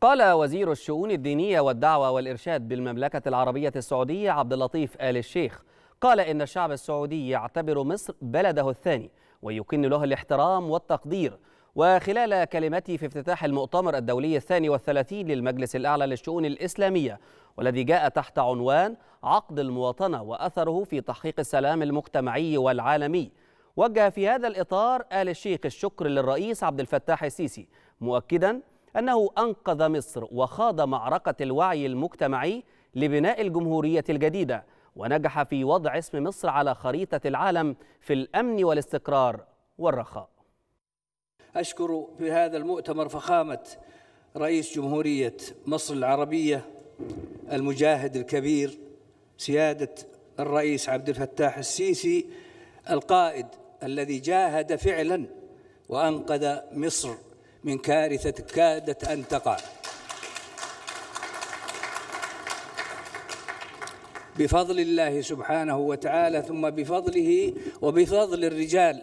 قال وزير الشؤون الدينية والدعوة والإرشاد بالمملكة العربية السعودية عبد اللطيف آل الشيخ قال إن الشعب السعودي يعتبر مصر بلده الثاني ويكن له الاحترام والتقدير وخلال كلمته في افتتاح المؤتمر الدولي الثاني والثلاثين للمجلس الأعلى للشؤون الإسلامية والذي جاء تحت عنوان عقد المواطنة وأثره في تحقيق السلام المجتمعي والعالمي وجه في هذا الإطار آل الشيخ الشكر للرئيس عبد الفتاح السيسي مؤكداً أنه أنقذ مصر وخاض معركة الوعي المجتمعي لبناء الجمهورية الجديدة ونجح في وضع اسم مصر على خريطة العالم في الأمن والاستقرار والرخاء أشكر في هذا المؤتمر فخامة رئيس جمهورية مصر العربية المجاهد الكبير سيادة الرئيس عبد الفتاح السيسي القائد الذي جاهد فعلا وأنقذ مصر من كارثة كادت أن تقع بفضل الله سبحانه وتعالى ثم بفضله وبفضل الرجال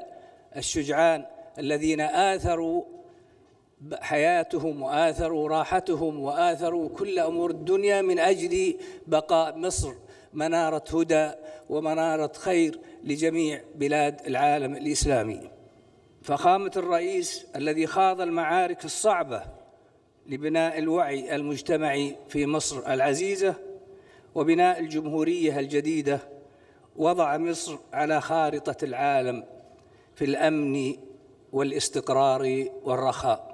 الشجعان الذين آثروا حياتهم وآثروا راحتهم وآثروا كل أمور الدنيا من أجل بقاء مصر منارة هدى ومنارة خير لجميع بلاد العالم الإسلامي فخامة الرئيس الذي خاض المعارك الصعبة لبناء الوعي المجتمعي في مصر العزيزة وبناء الجمهورية الجديدة وضع مصر على خارطة العالم في الأمن والاستقرار والرخاء